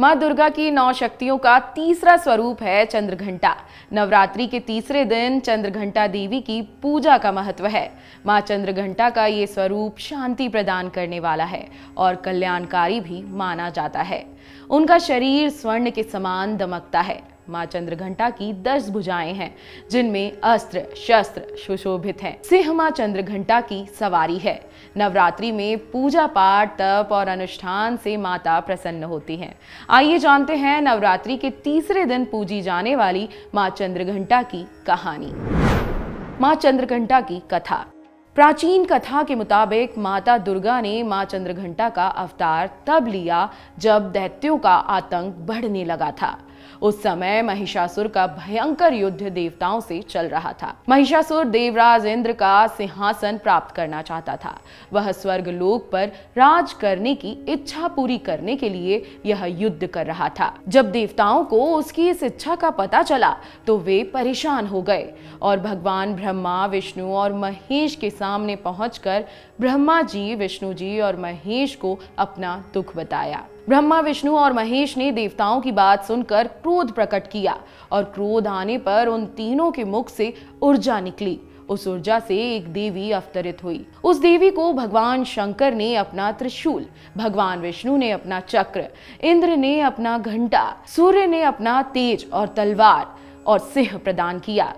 माँ दुर्गा की नौ शक्तियों का तीसरा स्वरूप है चंद्रघंटा नवरात्रि के तीसरे दिन चंद्रघंटा देवी की पूजा का महत्व है माँ चंद्रघंटा का ये स्वरूप शांति प्रदान करने वाला है और कल्याणकारी भी माना जाता है उनका शरीर स्वर्ण के समान दमकता है माँ चंद्रघंटा की दस भुजाएं हैं जिनमें अस्त्र शस्त्र सुशोभित हैं। सिंह माँ चंद्रघंटा की सवारी है नवरात्रि में पूजा पाठ तप और अनुष्ठान से माता प्रसन्न होती हैं आइए जानते हैं नवरात्रि के तीसरे दिन पूजी जाने वाली माँ घंटा की कहानी माँ चंद्रघंटा की कथा प्राचीन कथा के मुताबिक माता दुर्गा ने माँ चंद्रघंटा का अवतार तब लिया जब दैत्यों का आतंक बढ़ने लगा था उस समय महिषासुर का भयंकर युद्ध देवताओं से चल रहा था महिषासुर देवराज इंद्र का सिंहासन प्राप्त करना चाहता था वह स्वर्ग लोक पर राज करने की इच्छा पूरी करने के लिए यह युद्ध कर रहा था जब देवताओं को उसकी इस इच्छा का पता चला तो वे परेशान हो गए और भगवान ब्रह्मा विष्णु और महेश के सामने पहुंचकर ब्रह्मा जी विष्णु जी और महेश को अपना दुख बताया ब्रह्मा विष्णु और महेश ने देवताओं की बात सुनकर क्रोध प्रकट किया और क्रोध आने पर उन तीनों के मुख से ऊर्जा निकली उस ऊर्जा से एक देवी अवतरित हुई उस देवी को भगवान शंकर ने अपना त्रिशूल भगवान विष्णु ने अपना चक्र इंद्र ने अपना घंटा सूर्य ने अपना तेज और तलवार और सिंह प्रदान किया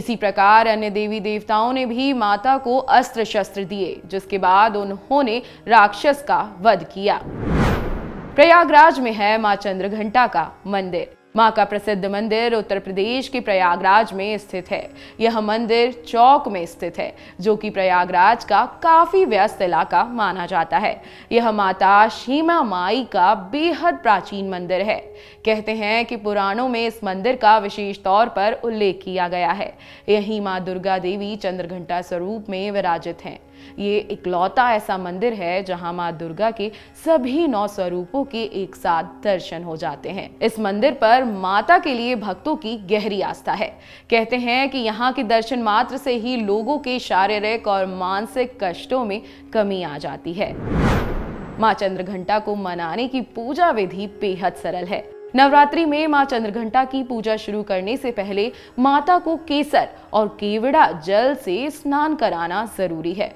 इसी प्रकार अन्य देवी देवताओं ने भी माता को अस्त्र शस्त्र दिए जिसके बाद उन्होंने राक्षस का वध किया प्रयागराज में है माँ चंद्र घंटा का मंदिर माँ का प्रसिद्ध मंदिर उत्तर प्रदेश के प्रयागराज में स्थित है यह मंदिर चौक में स्थित है जो कि प्रयागराज का काफी व्यस्त इलाका माना जाता है यह माता शीमा माई का बेहद प्राचीन मंदिर है कहते हैं कि पुराणों में इस मंदिर का विशेष तौर पर उल्लेख किया गया है यही माँ दुर्गा देवी चंद्रघंटा स्वरूप में विराजित हैं ये इकलौता ऐसा मंदिर है जहां माँ दुर्गा के सभी नौ स्वरूपों के एक साथ दर्शन हो जाते हैं इस मंदिर पर पर माता के लिए भक्तों की गहरी आस्था है कहते हैं कि यहाँ के दर्शन मात्र से ही लोगों के शारीरिक और मानसिक कष्टों में कमी आ जाती है माँ चंद्रघंटा को मनाने की पूजा विधि बेहद सरल है नवरात्रि में माँ चंद्रघंटा की पूजा शुरू करने से पहले माता को केसर और केवड़ा जल से स्नान कराना जरूरी है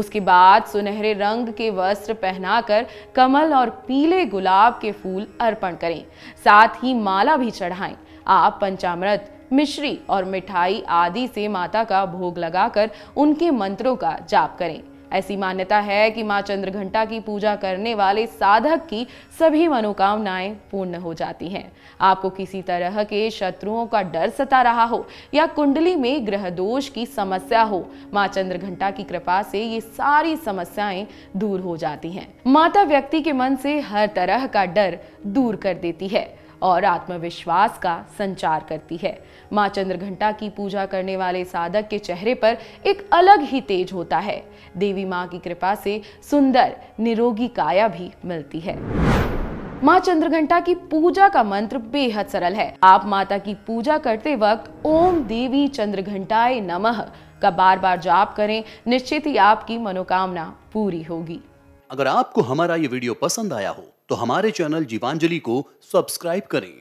उसके बाद सुनहरे रंग के वस्त्र पहनाकर कमल और पीले गुलाब के फूल अर्पण करें साथ ही माला भी चढ़ाएं आप पंचामृत मिश्री और मिठाई आदि से माता का भोग लगाकर उनके मंत्रों का जाप करें ऐसी मान्यता है कि माँ चंद्रघंटा की पूजा करने वाले साधक की सभी मनोकामनाएं पूर्ण हो जाती हैं आपको किसी तरह के शत्रुओं का डर सता रहा हो या कुंडली में ग्रह दोष की समस्या हो माँ चंद्रघंटा की कृपा से ये सारी समस्याएं दूर हो जाती हैं माता व्यक्ति के मन से हर तरह का डर दूर कर देती है और आत्मविश्वास का संचार करती है माँ चंद्रघंटा की पूजा करने वाले साधक के चेहरे पर एक अलग ही तेज होता है देवी माँ की कृपा से सुंदर निरोगी काया भी मिलती है माँ चंद्रघंटा की पूजा का मंत्र बेहद सरल है आप माता की पूजा करते वक्त ओम देवी चंद्रघंटाए नमः का बार बार जाप करें निश्चित ही आपकी मनोकामना पूरी होगी अगर आपको हमारा ये वीडियो पसंद आया हो तो हमारे चैनल जीवांजलि को सब्सक्राइब करें